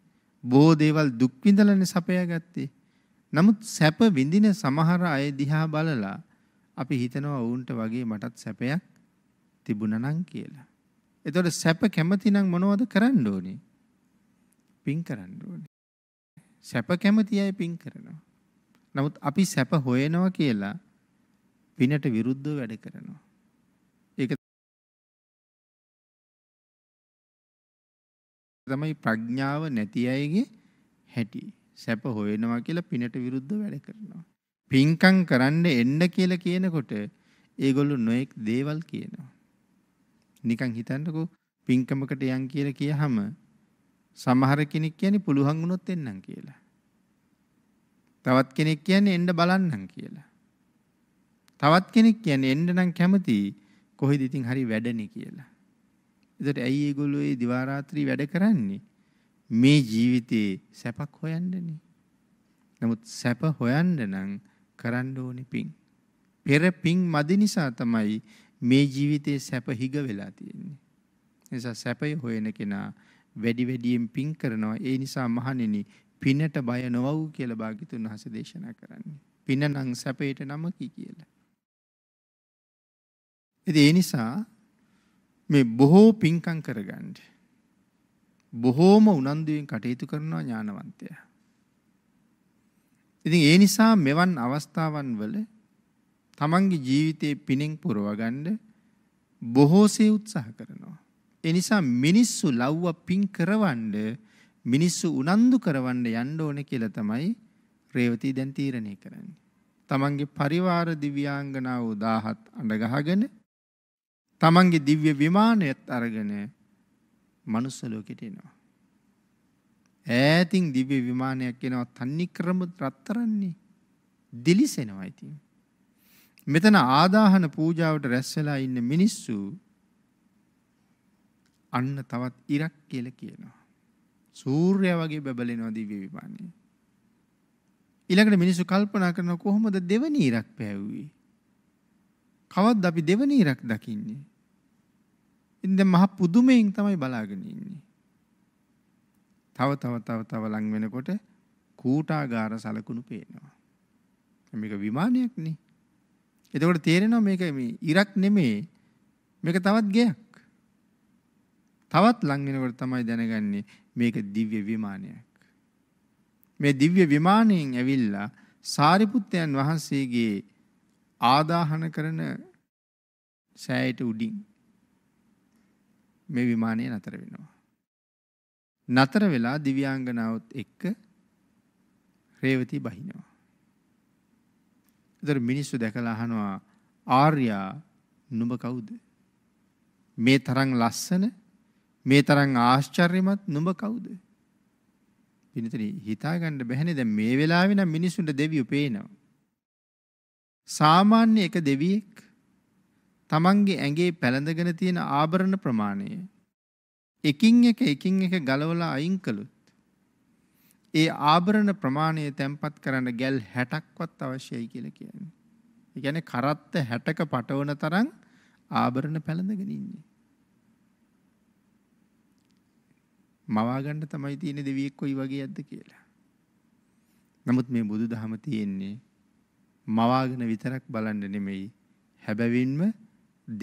S1: බොහෝ දේවල් දුක් විඳලානේ සපයාගත්තේ. නමුත් සැප විඳින සමහර අය දිහා බලලා අපි හිතනවා වුන්ට වගේ මටත් සැපයක් තිබුණනම් කියලා. එතකොට සැප කැමතිනම් මොනවද කරන්න ඕනේ? පින් කරන්න ඕනේ. සැප කැමති අය පින් කරනවා. නමුත් අපි සැප හොයනවා කියලා පිනට විරුද්ධව වැඩ කරනවා. ඒක තමයි ප්‍රඥාව නැති අයගේ හැටි. සැප හොයනවා කියලා පිනට විරුද්ධ වැඩ කරනවා. පින්කම් කරන්න එන්න කියලා කියනකොට ඒගොල්ලෝ නොඑක් දේවල් කියනවා. නිකන් හිතන්නකෝ පින්කමකට යන් කියලා කියහම සමහර කෙනෙක් කියන්නේ පුළුවන් වුණොත් එන්නම් කියලා. තවත් කෙනෙක් කියන්නේ එන්න බලන්නම් කියලා. තවත් කෙනෙක් කියන්නේ එන්න නම් කැමති කොහෙද ඉතින් හරි වැඩනේ කියලා. එතකොට ඇයි ඒගොල්ලෝ මේ දිවා රාත්‍රී වැඩ කරන්නේ? මේ ජීවිතේ සැපක් හොයන්නනේ. නමුත් සැප හොයන්න නම් කරන්න ඕනේ පින්. පෙර පින් මදි නිසා තමයි මේ ජීවිතයේ සැප හිග වෙලා තියෙන්නේ. නිසා සැපය හොයන කෙනා වැඩි වැඩියෙන් පින් කරනවා. ඒ නිසා මහණෙනි පිනට බය නොවව් කියලා භාග්‍යතුන් වහන්සේ දේශනා කරන්නේ. පින නම් සැපයට නමකි කියලා. ඉතින් ඒ නිසා මේ බොහෝ පින්කම් කරගන්න. බොහෝම උනන්දුවෙන් කටයුතු කරනවා ඥානවන්තයා. ඉතින් ඒ නිසා මෙවන් අවස්ථාවන් වල තමන්ගේ ජීවිතේ පිනෙන් පුරවගන්න බොහෝසේ උත්සාහ කරනවා. ඒ නිසා මිනිස්සු ලව්ව පින් කරවන්න මිනිස්සු උනන්දු කරවන්න යන්න ඕනේ කියලා තමයි රේවතී දැන් තීරණය කරන්නේ. තමන්ගේ පරිවාර දිව්‍යාංගනාව 1000ත් අඬගහගෙන තමන්ගේ දිව්‍ය විමානයත් අරගෙන මනුස්ස ලෝකෙට එනවා. ඈතින් දිව්‍ය විමානයක් එනවා තන්නේ ක්‍රම රත්තරන්නේ දිලිසෙනවා ඉතින්. මෙතන ආදාහන පූජාවට රැස් වෙලා ඉන්න මිනිස්සු අන්න තවත් ඉරක් කියලා කියනවා. සූර්යයා වගේ බබලෙනවා දිව්‍ය විමානයේ. ඊළඟට මිනිස්සු කල්පනා කරන කොහොමද දෙවනි ඉරක් පෑවුවේ? කවද්ද අපි දෙවනි ඉරක් දකින්නේ? ඉතින් දැන් මහ පුදුමයෙන් තමයි බලාගෙන ඉන්නේ. තව තව තව තව ලඟ වෙනකොට කූටාගාර සලකුණු පේනවා. මේක විමානයක්නේ. එතකොට තේරෙනවා මේක මේ ඉරක් නෙමෙයි. මේක තවත් ගයක්. තවත් ලං වෙනකොට තමයි දැනගන්නේ මේක දිව්‍ය විමානයක්. මේ දිව්‍ය විමානයෙන් ඇවිල්ලා සාරිපුත්තයන් වහන්සේගේ ආදාහන කරන සෑයට උඩින් මේ විමානය නතර වෙනවා. නතර වෙලා දිව්‍යාංගනාවත් එක්ක රේවති බහිනවා. ඒතර මිනිස්සු දැකලා අහනවා ආර්යා නුඹ කවුද? මේ තරම් ලස්සන මේ තරම් ආශ්චර්යමත් නුඹ කවුද? පිනිතරි හිතාගන්න බැහැනේ දැන් මේ වෙලාවේ නම් මිනිසුන්ට දෙවියෝ පේනවා. සාමාන්‍ය එක දෙවියෙක් තමන්ගේ ඇඟේ පැළඳගෙන තියෙන ආභරණ ප්‍රමාණය එකින් එක එකින් එක ගලවලා අයින් කළොත් ඒ ආභරණ ප්‍රමාණය තැන්පත් කරන්න ගැල් 60ක්වත් අවශ්‍යයි කියලා කියන්නේ. ඒ කියන්නේ කරත්ත 60ක පටවන තරම් ආභරණ පැලඳගෙන ඉන්නේ. මවා ගන්න තමයි තියෙන දෙවියෙක් කොයි වගේ ඇද්ද කියලා. නමුත් මේ බුදුදහම තියෙන්නේ මවාගෙන විතරක් බලන්න නෙමෙයි හැබැවින්ම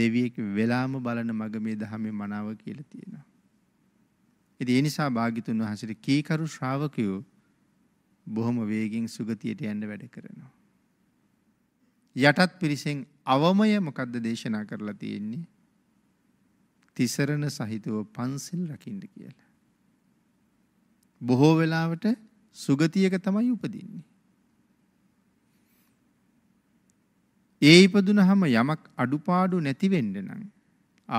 S1: දෙවියෙක් වෙලාම බලන මග මේ දහමේ මනාව කියලා තියෙනවා. ඉතින් ඒ නිසා භාග්‍යතුන් වහන්සේට කීකරු ශ්‍රාවකයෝ බොහොම වේගෙන් සුගතියට යන්න වැඩ කරනවා. යටත් පිරිසෙන් අවමය මොකද්ද දේශනා කරලා තියෙන්නේ? තිසරණ සහිතව පන්සිල් රකින්න කියලා. බොහෝ වෙලාවට සුගතියක තමයි උපදින්නේ. ඒ ඉපදුනහම යමක් අඩුපාඩු නැති වෙන්න නම්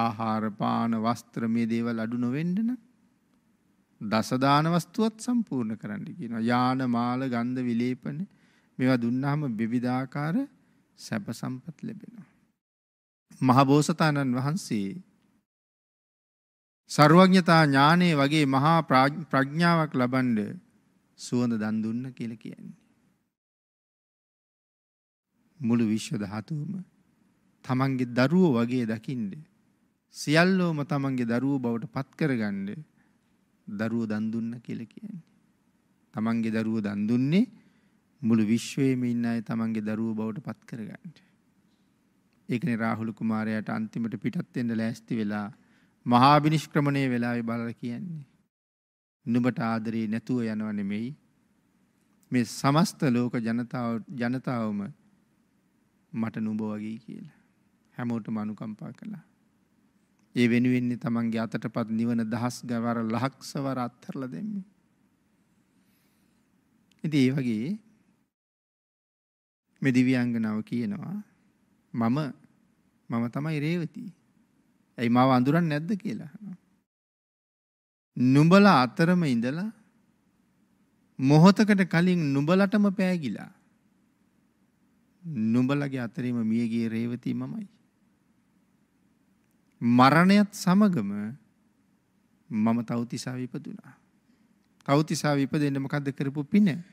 S1: ආහාර පාන වස්ත්‍ර මේ දේවල් අඩු නොවෙන්න නම් දසදාන වස්තුවත් සම්පූර්ණ කරන්න කියනවා. යාන මාල ගන්ධ විලේපන මේවා දුන්නාම විවිධාකාර සැප සම්පත් ලැබෙනවා. මහබෝසතාණන් වහන්සේ සර්වඥතා ඥානයේ වගේ මහා ප්‍රඥාවක් ලබන්ඩ සුවඳ දන් දුන්න කියල කියන්නේ. මුළු විශ්ව දහතුවම තමන්ගේ දරුවෝ වගේ දකිින්ඩ සියල්ලෝම තමන්ගේ දරුවෝ බවට පත්කරගණ්ඩ දරුවෝ දන් දුන්නා කියලා කියන්නේ. තමන්ගේ දරුවෝ දන් දුන්නේ මුළු විශ්වයේම ඉන්න අය තමන්ගේ දරුවෝ බවට පත් කරගන්න. ඒකනේ රාහුල කුමාරයාට අන්තිමට පිටත් වෙන්න ලෑස්ති වෙලා මහා විනිශ්ක්‍රමණයේ වෙලාවේ බලලා කියන්නේ. නුඹට ආදරේ නැතුව යනව නෙමෙයි. මේ සමස්ත ලෝක ජනතාව ජනතාවම මට නුඹ වගේ කියලා. හැමෝටම අනුකම්පා කළා. ඒ වෙනුවෙන්නේ තමන්ගේ අතටපත් නිවන දහස් ගවර ලහක්සවර අත්හැරලා දෙන්නේ. ඉතින් ඒ වගේ මේ දිව්‍යාංගනාව කියනවා මම මම තමයි රේවති. ඇයි මාව අඳුරන්නේ නැද්ද කියලා අහනවා. නුඹලා අතරම ඉඳලා මොහොතකට කලින් නුඹලටම පෑගිලා නුඹලගේ අතරීම මියගිය රේවති මමයි. මරණයත් සමගම මම තවතිසා විපදුනා. තවතිසා විපදෙන්න මොකද්ද කරපු පින?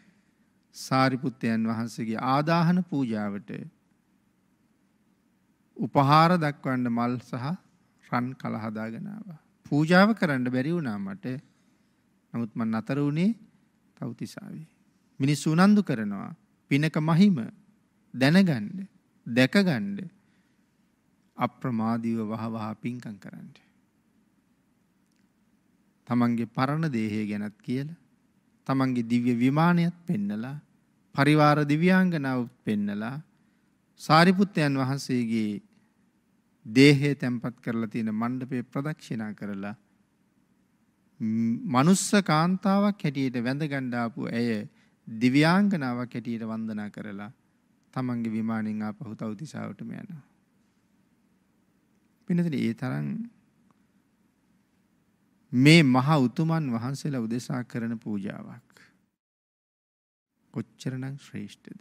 S1: සාරිපුත්තයන් වහන්සේගේ ආදාහන පූජාවට උපහාර දක්වන්න මල් සහ රන් කල හදාගෙන ආවා. පූජාව කරන්න බැරි වුණා මට. නමුත් මම නතර වුණේ තවතිසාවේ. මිනිස්සු උනන්දු කරනවා පිනක මහිම දැනගන්න, දැකගන්න. අප්‍රමාදීව වහවහ පිංකම් කරන්න. තමන්ගේ පරණ දේහය ගැනත් කියලා තමන්ගේ දිව්‍ය විමානයත් පෙන්නලා පරිවාර දිව්‍යාංගනාවත් පෙන්නලා සාරිපුත්තයන් වහන්සේගේ දේහය තැන්පත් කරලා තියෙන මණ්ඩපේ ප්‍රදක්ෂිනා කරලා මනුස්ස කාන්තාවක් හැටියට වැඳගන්න ආපු ඇය දිව්‍යාංගනාවක් හැටියට වන්දනා කරලා තමන්ගේ විමානෙන් ආපහු තවතිසාවටම යනවා පිනතට ඒ තරම් මේ මහා උතුමන් වහන්සේලා උදෙසා කරන පූජාවක්. කොච්චරනම් ශ්‍රේෂ්ඨද.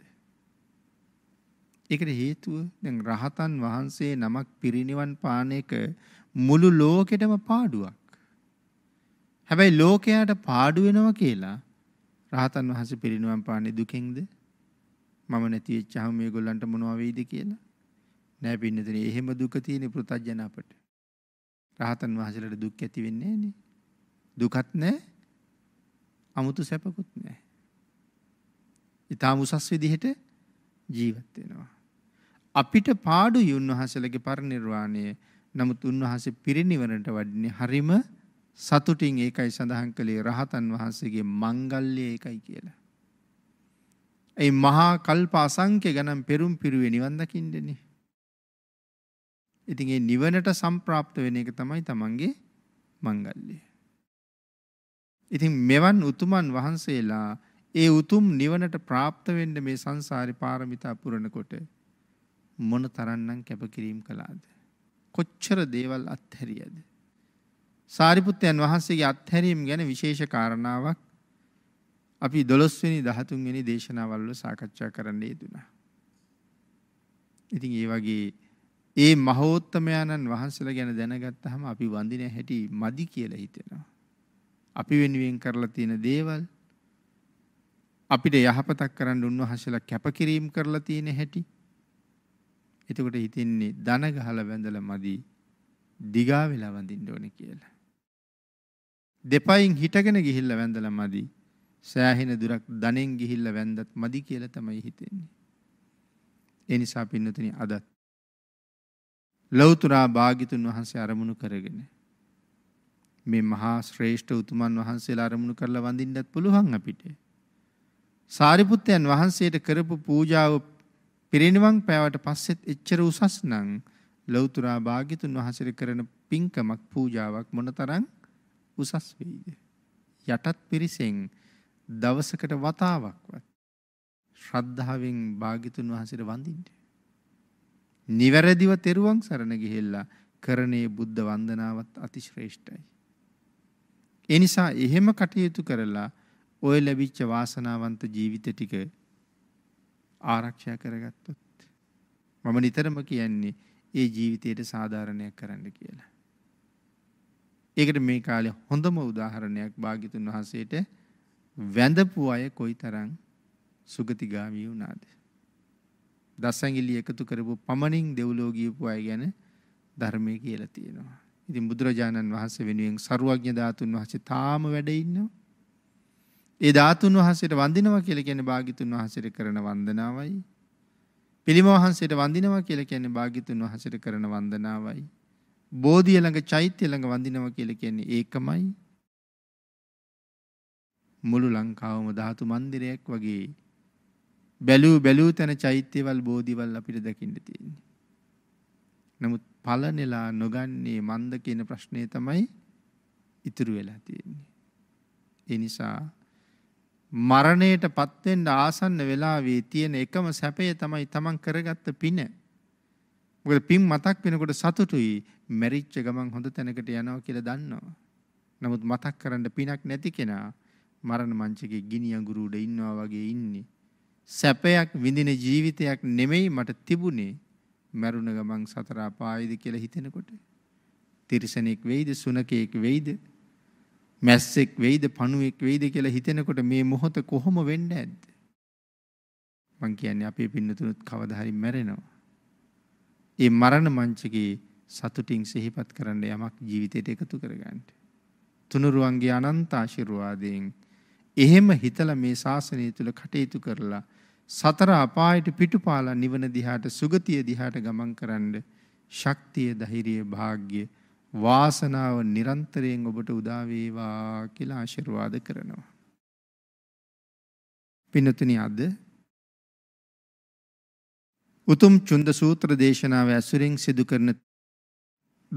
S1: ඒකට හේතුව දැන් රහතන් වහන්සේ නමක් පිරිනිවන් පාන එක මුළු ලෝකෙටම පාඩුවක්. හැබැයි ලෝකයාට පාඩු වෙනවා කියලා රහතන් වහන්සේ පිරිනිවන් පාන්නේ දුකෙන්ද? මම නැති වෙච්චහම මේගොල්ලන්ට මොනවා වෙයිද කියලා? නෑ පින්නතන එහෙම දුක තියෙන පෘතජ්ජන අපට. රහතන් වහන්සේලාට දුක් ඇති වෙන්නේ නෑනේ. දුකත් නෑ. අමුතු සැපකුත් නෑ. ඊටාම උසස් විදිහට ජීවත් වෙනවා. අපිට පාඩුයි උන්වහන්සේලගේ පරිනිර්වාණය. නමුත් උන්වහන්සේ පිරිනිවනට වඩින්නේ හරිම සතුටින් ඒකයි සඳහන් කළේ රහතන් වහන්සේගේ මංගල්‍ය ඒකයි කියලා. ඒ මහා කල්ප අසංඛ්‍ය ගණන් පෙරම් පිරුවේ නිවන් දකින්නේ. ඉතින් ඒ නිවනට සම්ප්‍රාප්ත වෙන එක තමයි තමන්ගේ මංගල්‍යය. ඉතින් මෙවන් උතුමන් වහන්සේලා ඒ උතුම් නිවනට ප්‍රාප්ත වෙන්න මේ සංසාරේ පාරමිතා පුරනකොට මොන තරම්නම් කැපකිරීම කළාද? කොච්චර දේවල් අත්හැරියද? සාරිපුත්තයන් වහන්සේගේ අත්හැරීම ගැන විශේෂ කාරණාවක් අපි 12 වෙනි 13 වෙනි දේශනාවල් වල සාකච්ඡා කරන්න යෙදුණා. ඉතින් ඒ වගේ ඒ මහෝත්තමයාණන් වහන්සේලා ගැන දැනගත්තාම අපි වඳින හැටි මදි කියලා හිතෙනවා. අපි වෙනුවෙන් කරලා තියෙන දේවල් අපිට යහපතක් කරන්න උන්වහන්සේලා කැපකිරීම කරලා තියෙන හැටි එතකොට හිතෙන්නේ දන ගහලා වැඳලා මදි දිගා වෙලා වඳින්න ඕනේ කියලා දෙපයින් හිටගෙන ගිහිල්ලා වැඳලා මදි සෑහෙන දුරක් දනෙන් ගිහිල්ලා වැඳත් මදි කියලා තමයි හිතෙන්නේ ඒ නිසා පින්නතනි අදත් ලෞතුරා භාග්‍යතුන් වහන්සේ අරමුණු කරගෙන මේ මහා ශ්‍රේෂ්ඨ උතුමන් වහන්සේලා අරමුණු කරලා වඳින්නත් පුළුවන් අපිට. සාරිපුත්තයන් වහන්සේට කරපු පූජාව පිරිනිවන් පෑවට පස්සෙත් එච්චර උසස් නම් ලෞතුරා භාග්‍යතුන් වහන්සේට කරන පින්කමක් පූජාවක් මොනතරම් උසස් වෙයිද? යටත් පිරිසෙන් දවසකට වතාවක්වත් ශ්‍රද්ධාවෙන් භාග්‍යතුන් වහන්සේට වඳින්න. නිවැරදිව තෙරුවන් සරණ ගිහිල්ලා කරණේ බුද්ධ වන්දනාවත් අතිශ්‍රේෂ්ඨයි. ඒ නිසා එහෙම කටයුතු කරලා ඔය ලැබිච්ච වාසනාවන්ත ජීවිත ටික ආරක්ෂා කරගත්තොත් මම නිතරම කියන්නේ ඒ ජීවිතයට සාධාරණයක් කරන්න කියලා. ඒකට මේ කාලේ හොඳම උදාහරණයක් භාග්‍යතුන් වහන්සේට වැඳපු අය කොයිතරම් සුගතිගාමී වුණාද? දසැඟිලි එකතු කරපු පමණින් දෙව්ලෝ ගියපු අය ගැන ධර්මයේ කියලා තියෙනවා. ඉතින් බුදුරජාණන් වහන්සේ වෙනුවෙන් සරුවඥ ධාතුන් වහන්සේ තාම වැඩ ඉන්නවා. ඒ ධාතුන් වහන්සේට වඳිනවා කියලා කියන්නේ භාග්‍යතුන් වහන්සේට කරන වන්දනාවයි. පිළිම වහන්සේට වඳිනවා කියලා කියන්නේ භාග්‍යතුන් වහන්සේට කරන වන්දනාවයි. බෝධිය ළඟ චෛත්‍ය ළඟ වඳිනවා කියලා කියන්නේ ඒකමයි. මුළු ලංකාවම ධාතු මන්දිරයක් වගේ බැලූ බැලූ තැන චෛත්‍යවල් බෝධිවල් අපිට දකින්න තියෙන්නේ. නමුත් පලනෙලා නොගන්නේ මන්ද කියන ප්‍රශ්නේ තමයි ඉතුරු වෙලා තියෙන්නේ. ඒ නිසා මරණයට පත් වෙන්න ආසන්න වෙලාවේ තියෙන එකම සැපය තමයි තමන් කරගත්ත පින. මොකද පින් මතක් වෙනකොට සතුටුයි මැරිච්ච ගමන් හොඳ තැනකට යනවා කියලා දන්නවා. නමුත් මතක් කරන්න පිනක් නැති කෙනා මරණ මංචකේ ගිනි අඟුරු උඩ ඉන්නවා වගේ ඉන්නේ. සැපයක් විඳින ජීවිතයක් නෙමෙයි මට තිබුණේ මැරුණ ගමන් සතර අපායද කියලා හිතෙනකොට තිරිසනෙක් වෙයිද සුනකයෙක් වෙයිද මැස්සෙක් වෙයිද පණුවෙක් වෙයිද කියලා හිතෙනකොට මේ මොහොත කොහොම වෙන්න ඇද්ද මං කියන්නේ අපේ පින්නතුනුත් කවදා හරි මැරෙනවා ඒ මරණ මංචකේ සතුටින් සිහිපත් කරන්න යමක් ජීවිතයට එකතු කරගන්න. තුනුරුවන්ගේ අනන්ත ආශිර්වාදයෙන් එහෙම හිතලා මේ ශාසනය තුල කටයුතු කරලා සතර අපායට පිටුපාලා නිවන දිහාට සුගතිය දිහාට ගමන් කරන්න ශක්තිය ධෛර්යය වාග්ය වාසනාව නිරන්තරයෙන් ඔබට උදා වේවා කියලා ආශිර්වාද කරනවා. පින්තුනි අද උතුම් චුන්ද සූත්‍ර දේශනාව ඇසුරින් සිදු කරන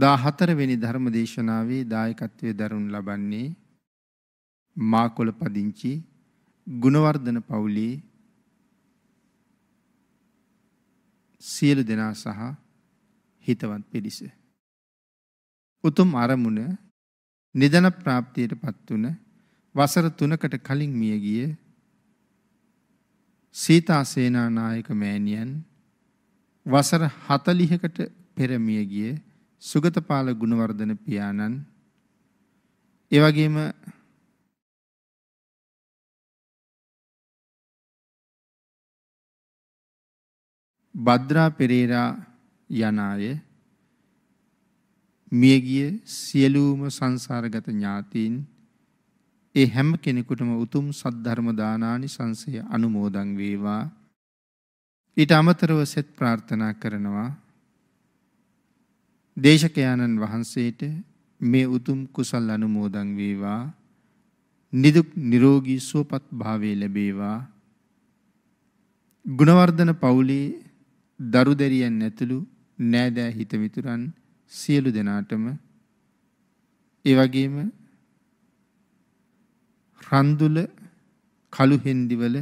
S1: 14 වෙනි ධර්ම දේශනාවේ දායකත්වයේ දරනු ලබන්නේ මාකොළ පදිංචි ගුණවර්ධන පවුලේ සියලු දෙනා සහ හිතවත් පිරිස. උතුම් අරමුණ නිදන ප්‍රාප්තියට පත් වුණ වසර 3කට කලින් මිය ගිය සීතාසේනානායක මෑණියන් වසර 40කට පෙර මිය ගිය සුගතපාල ගුණවර්ධන පියාණන් එවැගේම භද්‍රා පෙරේරා යන අය මියගිය සියලුම සංසාරගත ඥාතීන් ඒ හැම කෙනෙකුටම උතුම් සද්ධර්ම දානානි සංසය අනුමෝදන් වේවා ඊට අමතරව සෙත් ප්‍රාර්ථනා කරනවා දේශකයාණන් වහන්සේට මේ උතුම් කුසල් අනුමෝදන් වේවා නිදුක් නිරෝගී සුවපත් භාවය ලැබේවා ගුණවර්ධන පවුලේ දරු දෙරියන් ඇතුළු නෑදෑ හිතමිතුරන් සියලු දෙනාටම ඒ වගේම Randula Kaluhendiwala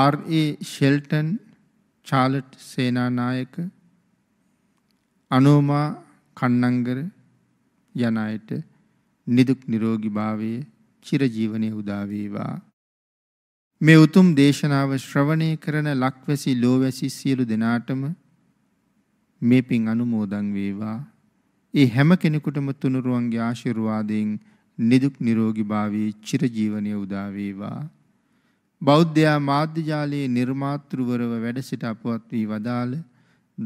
S1: R A. Shelton Charlotte Senanayake Anoma Kannangara යන අයට නිදුක් නිරෝගී භාවයේ චිරජීවනයේ උදා වේවා මේ උතුම් දේශනාව ශ්‍රවණය කරන ලක්වැසි ලෝවැසි සියලු දෙනාටම මේ පින් අනුමෝදන් වේවා. ඒ හැම කෙනෙකුටම තුනුරුවන්ගේ ආශිර්වාදයෙන් නිදුක් නිරෝගී භාවී චිරජීවනයේ උදා වේවා. බෞද්ධයා මාධ්‍ය ජාලයේ නිර්මාතෘවරව වැඩ සිට අපවත් වී වදාළ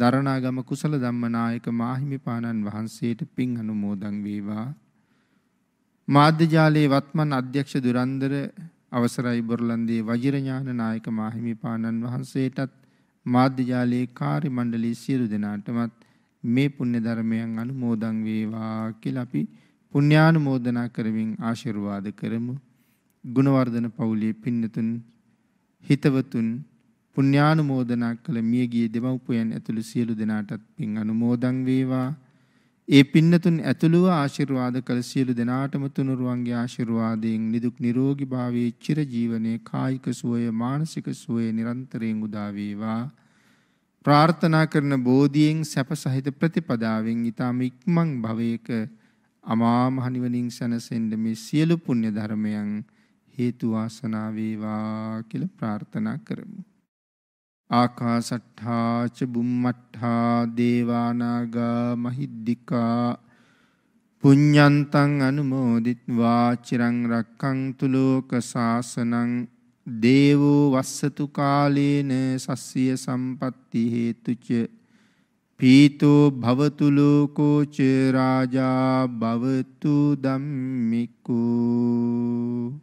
S1: දරණාගම කුසල ධම්මනායක මාහිමිපාණන් වහන්සේට පින් අනුමෝදන් වේවා. මාධ්‍ය ජාලයේ වත්මන් අධ්‍යක්ෂ දුරන්දර අවසරයි බොරලන්දේ වජිරඥාන නායක මාහිමිපාණන් වහන්සේටත් මාධ්‍ය ජාලයේ කාර්ය මණ්ඩලයේ සියලු දෙනාටමත් මේ පුණ්‍ය ධර්මයන් අනුමෝදන් වේවා කියලා අපි පුණ්‍යානුමෝදනා කරමින් ආශිර්වාද කරමු. ගුණවර්ධන පවුලේ පින්නතුන් හිතවතුන් පුණ්‍යානුමෝදනා කළ මියගිය දෙමව්පියන් ඇතුළු සියලු දෙනාටත් පින් අනුමෝදන් වේවා. ඒ පින්නතුන් ඇතුළුව ආශිර්වාද කළ සියලු දෙනාටම තුනුරුවන්ගේ ආශිර්වාදයෙන් නිදුක් නිරෝගී භාවයේ චිර ජීවනයේ කායික සුවය මානසික සුවය නිරන්තරයෙන් උදා වේවා ප්‍රාර්ථනා කරන බෝධියෙන් සැප සහිත ප්‍රතිපදාවෙන් ඊටම ඉක්මන් භවයක අමා මහ නිවනින් සැනසෙන්න මේ සියලු පුණ්‍ය ධර්මයන් හේතු වාසනා වේවා කියලා ප්‍රාර්ථනා කරමු ආකාසට්ඨා ච බුම්මට්ඨා දේවානාගා මහිද්దికා පුඤ්ඤන්තං අනුමෝදිත්වා චිරං රක්ඛන්තු ලෝක සාසනං දේවෝ වස්සතු කාලේන සස්සිය සම්පatti හේතුච පීතෝ භවතු ලෝකෝ ච රාජා භවතු ධම්මිකෝ